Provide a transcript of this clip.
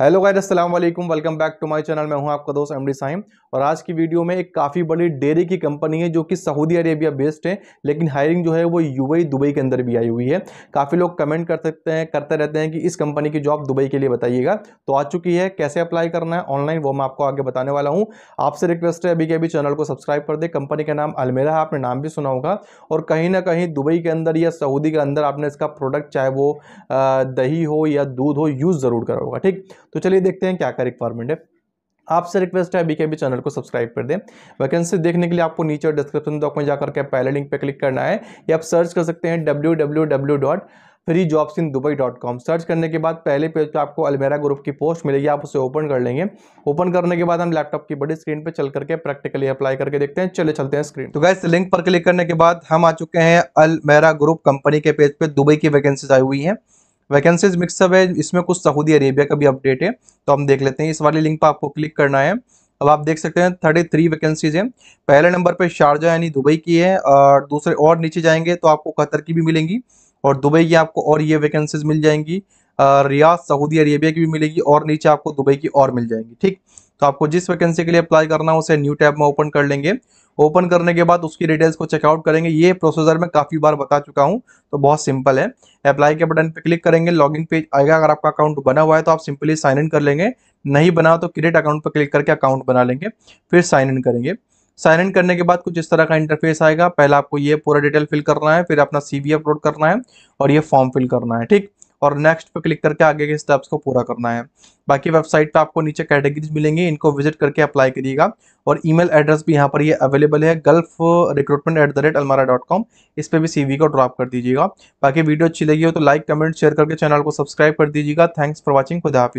hello guide अस्सलाम वालेकुम welcome back to my channel मैं हूं आपका दोस्त एमडी साइम और आज की वीडियो में एक काफ़ी बड़ी डेयरी की कंपनी है जो कि सऊदी अरेबिया बेस्ड है लेकिन हायरिंग जो है वो यूएई दुबई के अंदर भी आई हुई है काफ़ी लोग कमेंट कर सकते हैं करते रहते हैं कि इस कंपनी की जॉब दुबई के लिए बताइएगा तो आ चुकी है कैसे अप्लाई करना है ऑनलाइन वो मैं आपको आगे बताने वाला हूँ आपसे रिक्वेस्ट है अभी के अभी चैनल को सब्सक्राइब कर दे कंपनी का नाम अलमेरा है आपने नाम भी सुना होगा और कहीं ना कहीं दुबई के अंदर या सऊदी के अंदर आपने इसका प्रोडक्ट चाहे वो दही हो या दूध हो यूज़ ज़रूर करा होगा ठीक तो चलिए देखते हैं क्या क्या रिक्वायरमेंट है आपसे रिक्वेस्ट है अभी के अभी चैनल को सब्सक्राइब कर दें वैकेंसी देखने के लिए आपको नीचे डिस्क्रिप्शन बॉक्स में जाकर के पहले लिंक पे क्लिक करना है या आप सर्च कर सकते हैं W W W dot free jobs in Dubai dot com search करने के बाद पहले पेज पे आपको अलमेरा ग्रुप की पोस्ट मिलेगी आप उसे ओपन कर लेंगे ओपन करने के बाद हम लैपटॉप की बड़ी स्क्रीन पे चल करके प्रैक्टिकली अप्लाई करके देखते हैं चले चलते हैं स्क्रीन तो गैस लिंक पर क्लिक करने के बाद हम आ चुके हैं अलमेरा ग्रुप कंपनी के पेज पे दुबई की वैकेंसीज आई हुई है वैकेंसीज मिक्सअप है इसमें कुछ सऊदी अरेबिया का भी अपडेट है तो हम देख लेते हैं इस वाले लिंक पर आपको क्लिक करना है अब आप देख सकते हैं थर्टी थ्री वैकेंसीज हैं पहले नंबर पर शारजा यानी दुबई की है और दूसरे और नीचे जाएंगे तो आपको कतर की भी मिलेंगी और दुबई की आपको और ये वैकेंसीज मिल जाएंगी रियाज सऊदी अरेबिया की भी मिलेगी और नीचे आपको दुबई की और मिल जाएंगी ठीक तो आपको जिस वैकेंसी के लिए अप्लाई करना हो उसे न्यू टैब में ओपन कर लेंगे ओपन करने के बाद उसकी डिटेल्स को चेकआउट करेंगे ये प्रोसीजर मैं काफ़ी बार बता चुका हूँ तो बहुत सिंपल है अप्लाई के बटन पर क्लिक करेंगे लॉगिन पेज आएगा अगर आपका अकाउंट बना हुआ है तो आप सिंपली साइन इन कर लेंगे नहीं बना तो क्रिएट अकाउंट पर क्लिक करके अकाउंट बना लेंगे फिर साइन इन करेंगे साइन इन करने के बाद कुछ इस तरह का इंटरफेस आएगा पहले आपको ये पूरा डिटेल फिल करना है फिर अपना सीवी अपलोड करना है और ये फॉर्म फिल करना है ठीक और नेक्स्ट पे क्लिक करके आगे के स्टेप्स को पूरा करना है बाकी वेबसाइट पे आपको नीचे कैटेगरीज मिलेंगी इनको विजिट करके अप्लाई करिएगा और ईमेल एड्रेस भी यहाँ पर ये अवेलेबल है gulf recruitment at the rate Almara dot com इस पर भी सी को ड्रॉप कर दीजिएगा बाकी वीडियो अच्छी लगी हो तो लाइक कमेंट शेयर करके चैनल को सब्सक्राइब कर दीजिएगा थैंक्स फॉर वॉचिंग खुदा हाफिस